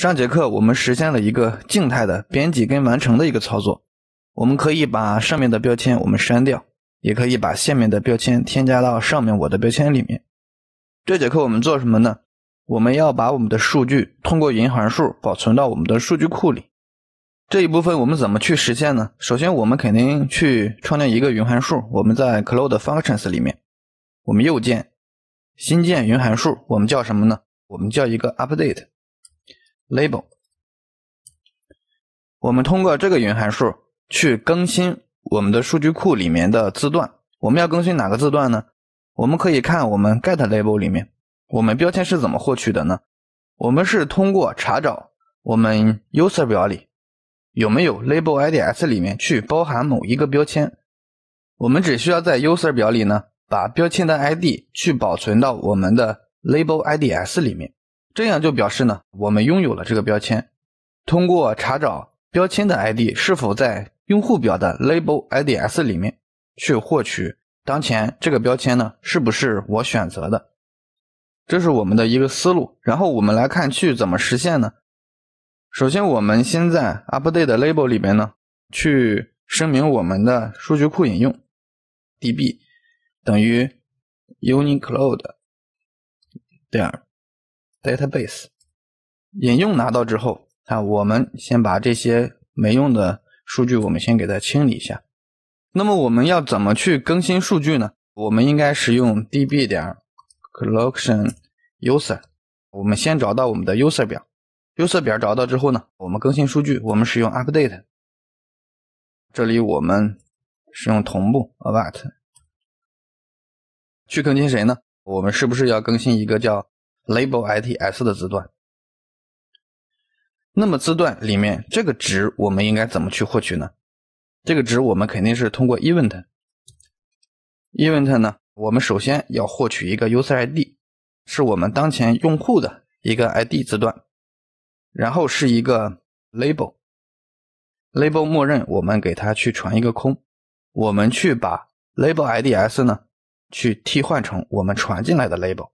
上节课我们实现了一个静态的编辑跟完成的一个操作，我们可以把上面的标签我们删掉，也可以把下面的标签添加到上面我的标签里面。这节课我们做什么呢？我们要把我们的数据通过云函数保存到我们的数据库里。这一部分我们怎么去实现呢？首先我们肯定去创建一个云函数，我们在 Cloud Functions 里面，我们右键新建云函数，我们叫什么呢？我们叫一个 Update。Label，我们通过这个云函数去更新我们的数据库里面的字段。我们要更新哪个字段呢？我们可以看我们 get label 里面，我们标签是怎么获取的呢？我们是通过查找我们 user 表里有没有 label ids 里面去包含某一个标签。我们只需要在 user 表里呢，把标签的 ID 去保存到我们的 label ids 里面。这样就表示呢，我们拥有了这个标签。通过查找标签的 ID 是否在用户表的 label IDs 里面，去获取当前这个标签呢是不是我选择的？这是我们的一个思路。然后我们来看去怎么实现呢？首先我们先在 update label 里边呢，去声明我们的数据库引用 DB 等于 uni cloud 点 database 引用拿到之后啊，我们先把这些没用的数据，我们先给它清理一下。那么我们要怎么去更新数据呢？我们应该使用 db 点 collection user。我们先找到我们的 user 表，user 表找到之后呢，我们更新数据，我们使用 update。这里我们使用同步 a b o a t 去更新谁呢？我们是不是要更新一个叫？Label IDs 的字段，那么字段里面这个值我们应该怎么去获取呢？这个值我们肯定是通过 Event。Event 呢，我们首先要获取一个 UserID，是我们当前用户的一个 ID 字段，然后是一个 Label。Label 默认我们给它去传一个空，我们去把 Label IDs 呢去替换成我们传进来的 Label。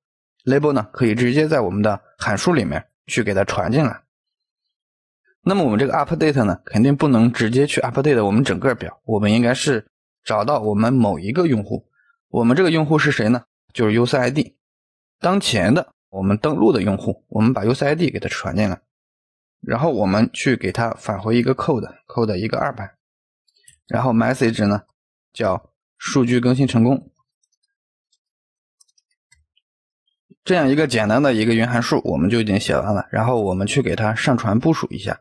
label 呢可以直接在我们的函数里面去给它传进来。那么我们这个 update 呢，肯定不能直接去 update 我们整个表，我们应该是找到我们某一个用户，我们这个用户是谁呢？就是 u s i d 当前的我们登录的用户，我们把 u s i d 给它传进来，然后我们去给它返回一个 code，code 一个二版，然后 message 呢叫数据更新成功。这样一个简单的一个云函数，我们就已经写完了。然后我们去给它上传部署一下。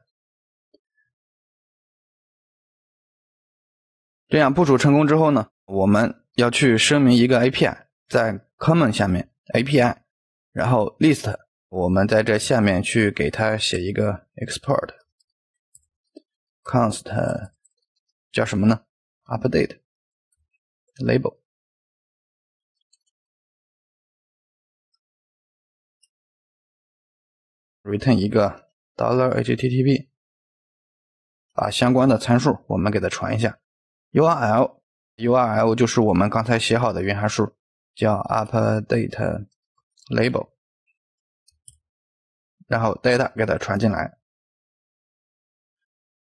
这样部署成功之后呢，我们要去声明一个 API，在 Common 下面 API，然后 List 我们在这下面去给它写一个 export const 叫什么呢？Update Label。return 一个 Dollar HTTP 啊，相关的参数我们给它传一下 URL，URL 就是我们刚才写好的原函数叫 update label，然后 data 给它传进来，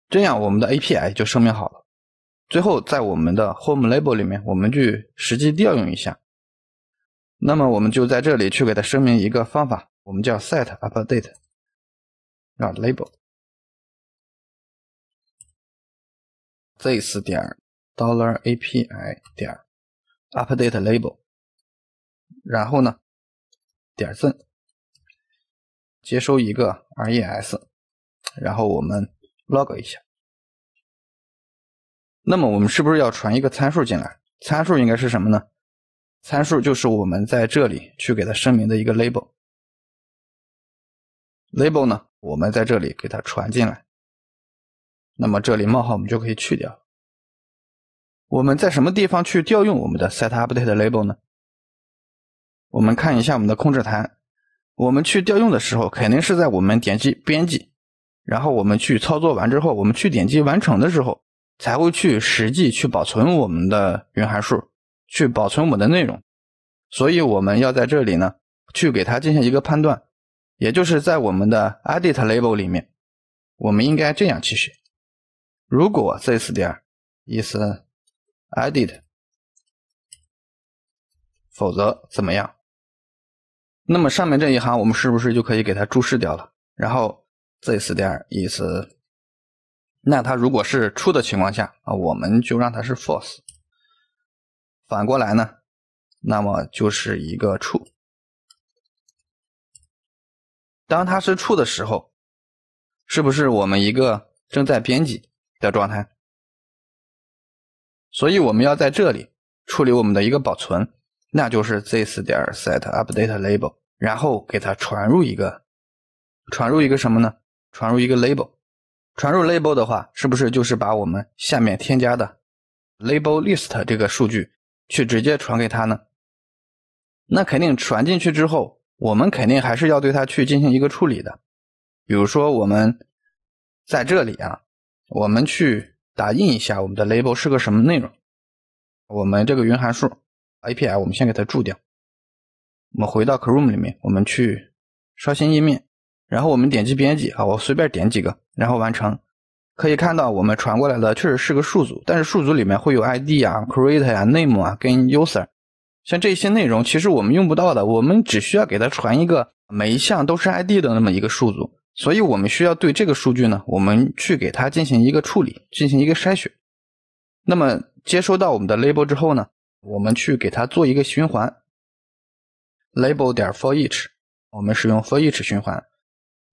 这样我们的 API 就声明好了。最后在我们的 Home Label 里面，我们去实际调用一下。那么我们就在这里去给它声明一个方法，我们叫 set update。啊 label this 点 dollar api 点 update label，然后呢，点 Z e n 接收一个 res，然后我们 log 一下。那么我们是不是要传一个参数进来？参数应该是什么呢？参数就是我们在这里去给它声明的一个 label。label 呢？我们在这里给它传进来，那么这里冒号我们就可以去掉。我们在什么地方去调用我们的 set update label 呢？我们看一下我们的控制台，我们去调用的时候，肯定是在我们点击编辑，然后我们去操作完之后，我们去点击完成的时候，才会去实际去保存我们的云函数，去保存我们的内容。所以我们要在这里呢，去给它进行一个判断。也就是在我们的 edit label 里面，我们应该这样去写：如果 this d o is edit，否则怎么样？那么上面这一行我们是不是就可以给它注释掉了？然后 this is，那它如果是出的情况下啊，我们就让它是 false。反过来呢，那么就是一个 true。当它是处的时候，是不是我们一个正在编辑的状态？所以我们要在这里处理我们的一个保存，那就是 this 点 set update label，然后给它传入一个，传入一个什么呢？传入一个 label，传入 label 的话，是不是就是把我们下面添加的 label list 这个数据去直接传给它呢？那肯定传进去之后。我们肯定还是要对它去进行一个处理的，比如说我们在这里啊，我们去打印一下我们的 label 是个什么内容。我们这个云函数 API 我们先给它注掉。我们回到 Chrome 里面，我们去刷新页面，然后我们点击编辑啊，我随便点几个，然后完成。可以看到我们传过来的确实是个数组，但是数组里面会有 ID 啊、create 啊、name 啊跟 user。像这些内容其实我们用不到的，我们只需要给它传一个每一项都是 ID 的那么一个数组，所以我们需要对这个数据呢，我们去给它进行一个处理，进行一个筛选。那么接收到我们的 label 之后呢，我们去给它做一个循环，label 点 for each，我们使用 for each 循环，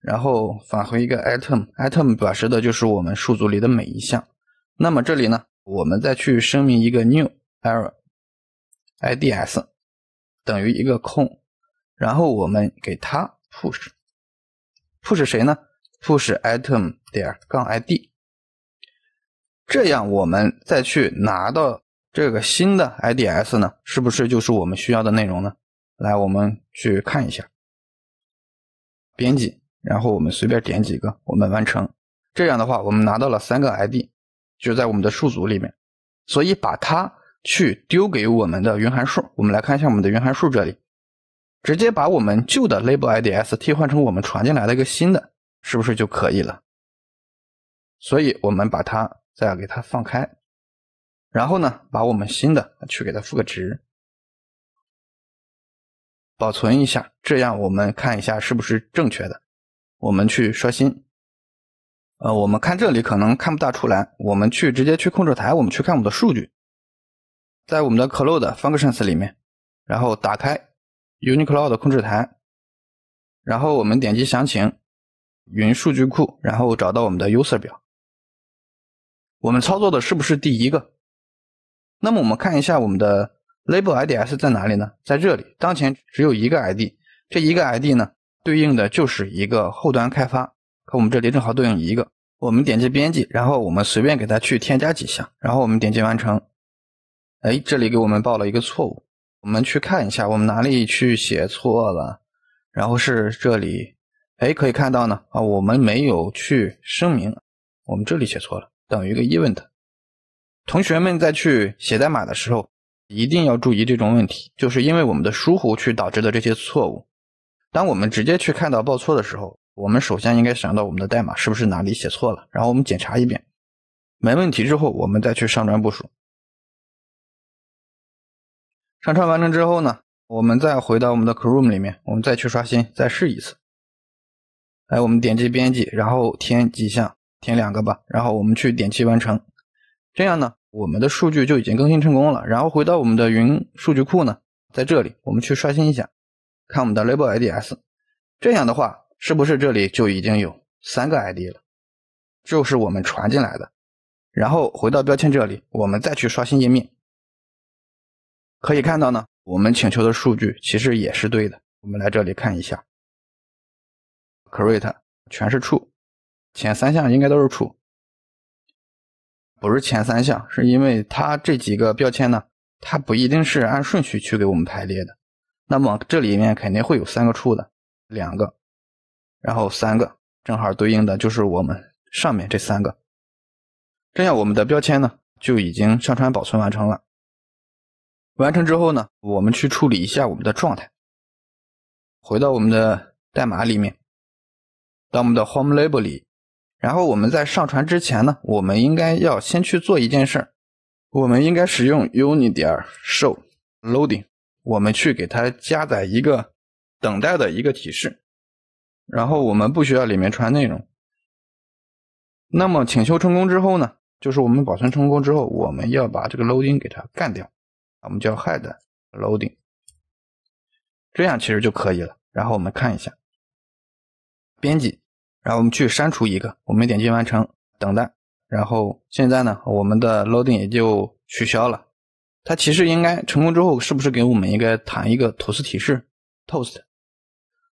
然后返回一个 item，item 表示的就是我们数组里的每一项。那么这里呢，我们再去声明一个 new error。ids 等于一个空，然后我们给它 push，push 谁呢？push item 点杠 id，这样我们再去拿到这个新的 ids 呢，是不是就是我们需要的内容呢？来，我们去看一下，编辑，然后我们随便点几个，我们完成，这样的话我们拿到了三个 id，就在我们的数组里面，所以把它。去丢给我们的云函数，我们来看一下我们的云函数这里，直接把我们旧的 label IDs 替换成我们传进来的一个新的，是不是就可以了？所以，我们把它再给它放开，然后呢，把我们新的去给它赋个值，保存一下，这样我们看一下是不是正确的。我们去刷新，呃，我们看这里可能看不大出来，我们去直接去控制台，我们去看我们的数据。在我们的 Cloud Functions 里面，然后打开 Unicloud 控制台，然后我们点击详情，云数据库，然后找到我们的 User 表。我们操作的是不是第一个？那么我们看一下我们的 Label IDs 在哪里呢？在这里，当前只有一个 ID，这一个 ID 呢，对应的就是一个后端开发，和我们这里正好对应一个。我们点击编辑，然后我们随便给它去添加几项，然后我们点击完成。哎，这里给我们报了一个错误，我们去看一下，我们哪里去写错了？然后是这里，哎，可以看到呢啊，我们没有去声明，我们这里写错了，等于一个 event。同学们在去写代码的时候，一定要注意这种问题，就是因为我们的疏忽去导致的这些错误。当我们直接去看到报错的时候，我们首先应该想到我们的代码是不是哪里写错了，然后我们检查一遍，没问题之后，我们再去上传部署。上传完成之后呢，我们再回到我们的 Chrome 里面，我们再去刷新，再试一次。来，我们点击编辑，然后填几项，填两个吧，然后我们去点击完成。这样呢，我们的数据就已经更新成功了。然后回到我们的云数据库呢，在这里我们去刷新一下，看我们的 Label IDs。这样的话，是不是这里就已经有三个 ID 了？就是我们传进来的。然后回到标签这里，我们再去刷新页面。可以看到呢，我们请求的数据其实也是对的。我们来这里看一下，create 全是 true，前三项应该都是 true，不是前三项，是因为它这几个标签呢，它不一定是按顺序去给我们排列的。那么这里面肯定会有三个 true 的，两个，然后三个，正好对应的就是我们上面这三个，这样我们的标签呢就已经上传保存完成了。完成之后呢，我们去处理一下我们的状态。回到我们的代码里面，到我们的 Home Label 里，然后我们在上传之前呢，我们应该要先去做一件事儿，我们应该使用 Uni. 点 Show Loading，我们去给它加载一个等待的一个提示，然后我们不需要里面传内容。那么请求成功之后呢，就是我们保存成功之后，我们要把这个 Loading 给它干掉。我们叫 head loading，这样其实就可以了。然后我们看一下编辑，然后我们去删除一个，我们点击完成，等待。然后现在呢，我们的 loading 也就取消了。它其实应该成功之后，是不是给我们应该弹一个吐司提示 toast？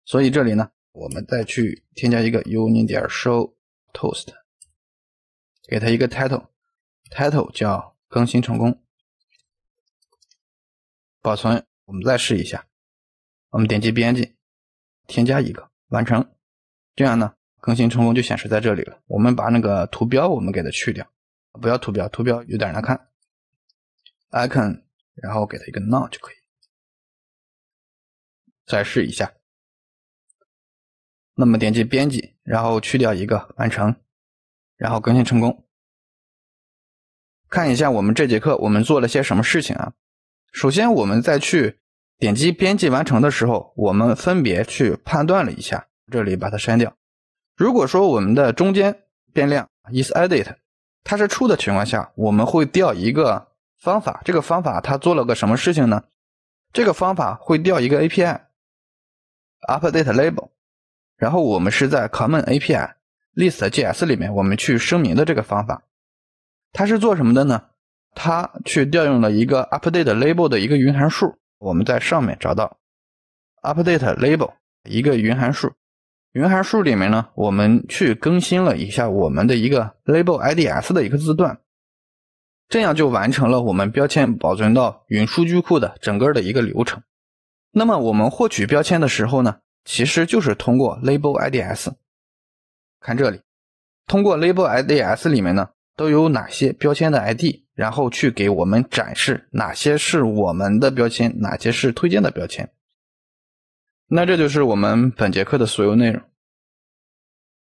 所以这里呢，我们再去添加一个 unity 点 show toast，给它一个 title，title 叫更新成功。保存，我们再试一下。我们点击编辑，添加一个，完成。这样呢，更新成功就显示在这里了。我们把那个图标，我们给它去掉，不要图标，图标有点难看。Icon，然后给它一个 None 就可以。再试一下。那么点击编辑，然后去掉一个，完成，然后更新成功。看一下我们这节课我们做了些什么事情啊？首先，我们再去点击编辑完成的时候，我们分别去判断了一下，这里把它删掉。如果说我们的中间变量 is edit，它是 true 的情况下，我们会调一个方法。这个方法它做了个什么事情呢？这个方法会调一个 API update label，然后我们是在 common API list GS 里面，我们去声明的这个方法，它是做什么的呢？它去调用了一个 update label 的一个云函数，我们在上面找到 update label 一个云函数，云函数里面呢，我们去更新了一下我们的一个 label ids 的一个字段，这样就完成了我们标签保存到云数据库的整个的一个流程。那么我们获取标签的时候呢，其实就是通过 label ids，看这里，通过 label ids 里面呢都有哪些标签的 id。然后去给我们展示哪些是我们的标签，哪些是推荐的标签。那这就是我们本节课的所有内容。